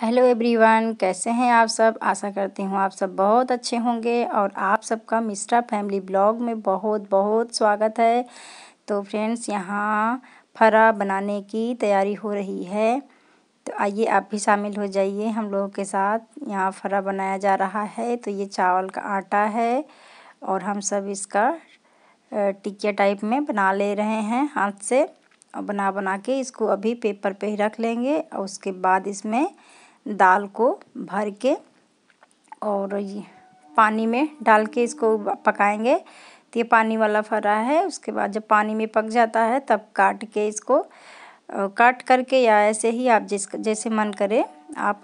hello everyone कैसे हैं आप सब आशा करती हूँ आप सब बहुत अच्छे होंगे और आप सबका मिश्रा फैमिली ब्लॉग में बहुत बहुत स्वागत है तो फ्रेंड्स यहाँ फरा बनाने की तैयारी हो रही है तो आइए आप भी शामिल हो जाइए हम लोगों के साथ यहाँ फरा बनाया जा रहा है तो ये चावल का आटा है और हम सब इसका टिकिया टाइप में बना ले रहे हैं हाथ से और बना बना के इसको अभी पेपर पे ही रख लेंगे और उसके बाद इसमें दाल को भर के और ये पानी में डाल के इसको पकाएंगे तो ये पानी वाला फरा है उसके बाद जब पानी में पक जाता है तब काट के इसको काट करके या ऐसे ही आप जिस जैसे मन करे आप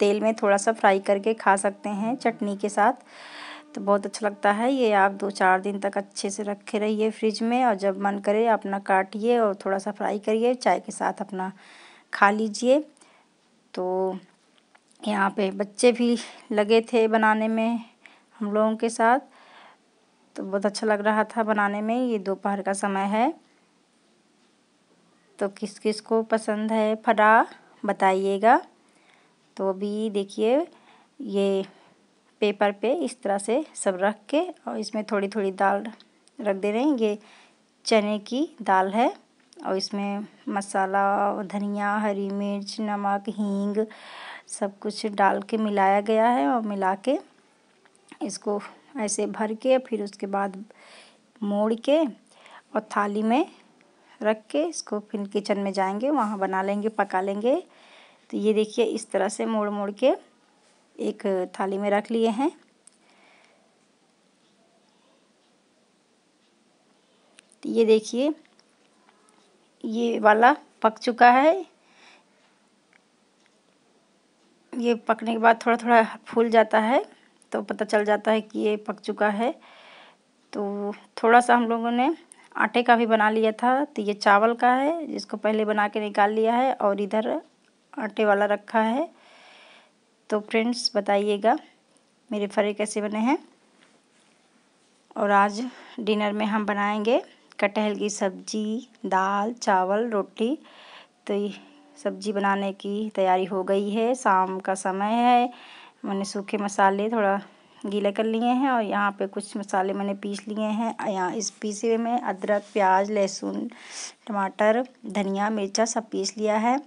तेल में थोड़ा सा फ्राई करके खा सकते हैं चटनी के साथ तो बहुत अच्छा लगता है ये आप दो चार दिन तक अच्छे से रखे रहिए फ्रिज में और जब मन करे अपना काटिए और थोड़ा सा फ्राई करिए चाय के साथ अपना खा लीजिए तो यहाँ पे बच्चे भी लगे थे बनाने में हम लोगों के साथ तो बहुत अच्छा लग रहा था बनाने में ये दोपहर का समय है तो किस किस को पसंद है फटा बताइएगा तो अभी देखिए ये पेपर पे इस तरह से सब रख के और इसमें थोड़ी थोड़ी दाल रख दे रहे हैं ये चने की दाल है और इसमें मसाला धनिया हरी मिर्च नमक हींग सब कुछ डाल के मिलाया गया है और मिला के इसको ऐसे भर के फिर उसके बाद मोड़ के और थाली में रख के इसको फिर किचन में जाएंगे वहाँ बना लेंगे पका लेंगे तो ये देखिए इस तरह से मोड़ मोड़ के एक थाली में रख लिए हैं तो ये देखिए ये वाला पक चुका है ये पकने के बाद थोड़ा थोड़ा फूल जाता है तो पता चल जाता है कि ये पक चुका है तो थोड़ा सा हम लोगों ने आटे का भी बना लिया था तो ये चावल का है जिसको पहले बना के निकाल लिया है और इधर आटे वाला रखा है तो फ्रेंड्स बताइएगा मेरे फरे कैसे बने हैं और आज डिनर में हम बनाएंगे कटहल की सब्ज़ी दाल चावल रोटी तो सब्ज़ी बनाने की तैयारी हो गई है शाम का समय है मैंने सूखे मसाले थोड़ा गीले कर लिए हैं और यहाँ पे कुछ मसाले मैंने पीस लिए हैं यहाँ इस पीसे हुए में अदरक प्याज लहसुन टमाटर धनिया मिर्चा सब पीस लिया है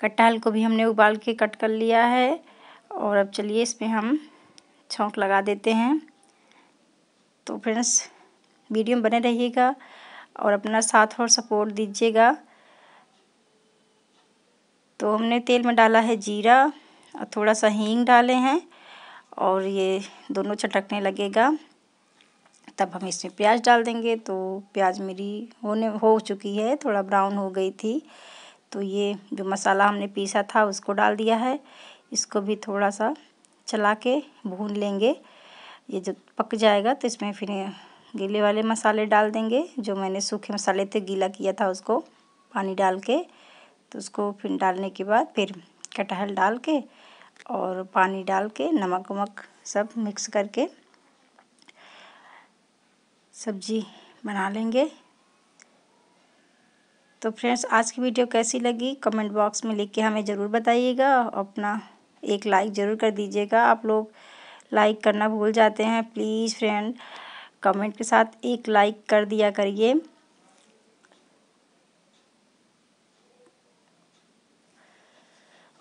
कटहल को भी हमने उबाल के कट कर लिया है और अब चलिए इसमें हम छौंक लगा देते हैं तो फ्रेंड्स वीडियो में बने रहिएगा और अपना साथ और सपोर्ट दीजिएगा तो हमने तेल में डाला है जीरा और थोड़ा सा हींग डाले हैं और ये दोनों चटकने लगेगा तब हम इसमें प्याज डाल देंगे तो प्याज मेरी होने हो चुकी है थोड़ा ब्राउन हो गई थी तो ये जो मसाला हमने पीसा था उसको डाल दिया है इसको भी थोड़ा सा चला के भून लेंगे ये जब पक जाएगा तो इसमें फिर गीले वाले मसाले डाल देंगे जो मैंने सूखे मसाले थे गीला किया था उसको पानी डाल के तो उसको फिर डालने के बाद फिर कटहल डाल के और पानी डाल के नमक वमक सब मिक्स करके सब्जी बना लेंगे तो फ्रेंड्स आज की वीडियो कैसी लगी कमेंट बॉक्स में लिख के हमें ज़रूर बताइएगा अपना एक लाइक ज़रूर कर दीजिएगा आप लोग लाइक करना भूल जाते हैं प्लीज़ फ्रेंड कमेंट के साथ एक लाइक कर दिया करिए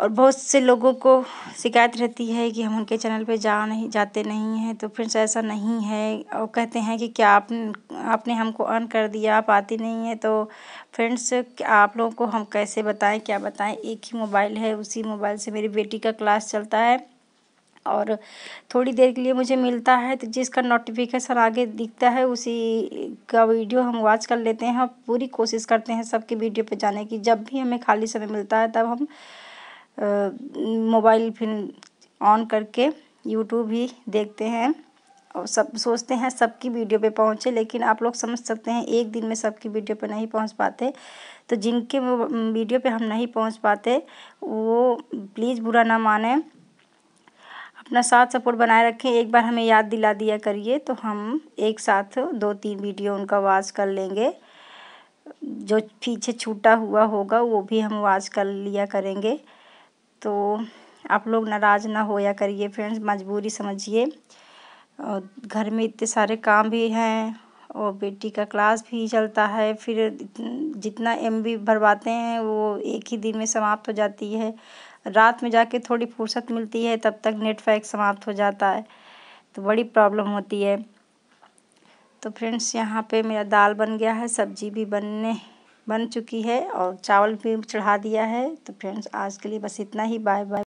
और बहुत से लोगों को शिकायत रहती है कि हम उनके चैनल पे जा नहीं जाते नहीं हैं तो फ्रेंड्स ऐसा नहीं है और कहते हैं कि क्या आपने आपने हमको अन कर दिया आप आती नहीं है तो फ्रेंड्स आप लोगों को हम कैसे बताएं क्या बताएं एक ही मोबाइल है उसी मोबाइल से मेरी बेटी का क्लास चलता है और थोड़ी देर के लिए मुझे मिलता है तो जिसका नोटिफिकेशन आगे दिखता है उसी का वीडियो हम वॉच कर लेते हैं और पूरी कोशिश करते हैं सबकी वीडियो पर जाने की जब भी हमें खाली समय मिलता है तब हम मोबाइल फिर ऑन करके यूट्यूब ही देखते हैं और सब सोचते हैं सबकी वीडियो पे पहुँचे लेकिन आप लोग समझ सकते हैं एक दिन में सबकी वीडियो पे नहीं पहुँच पाते तो जिनके वीडियो पे हम नहीं पहुँच पाते वो प्लीज़ बुरा ना माने अपना साथ सपोर्ट बनाए रखें एक बार हमें याद दिला दिया करिए तो हम एक साथ दो तीन वीडियो उनका वाच कर लेंगे जो पीछे छूटा हुआ होगा वो भी हम वाच कर लिया करेंगे तो आप लोग नाराज़ ना होया करिए फ्रेंड्स मजबूरी समझिए और घर में इतने सारे काम भी हैं और बेटी का क्लास भी चलता है फिर जितना एम बी भरवाते हैं वो एक ही दिन में समाप्त हो जाती है रात में जाके थोड़ी फुर्सत मिलती है तब तक नेट पैक समाप्त हो जाता है तो बड़ी प्रॉब्लम होती है तो फ्रेंड्स यहाँ पे मेरा दाल बन गया है सब्जी भी बनने बन चुकी है और चावल भी चढ़ा दिया है तो फ्रेंड्स आज के लिए बस इतना ही बाय बाय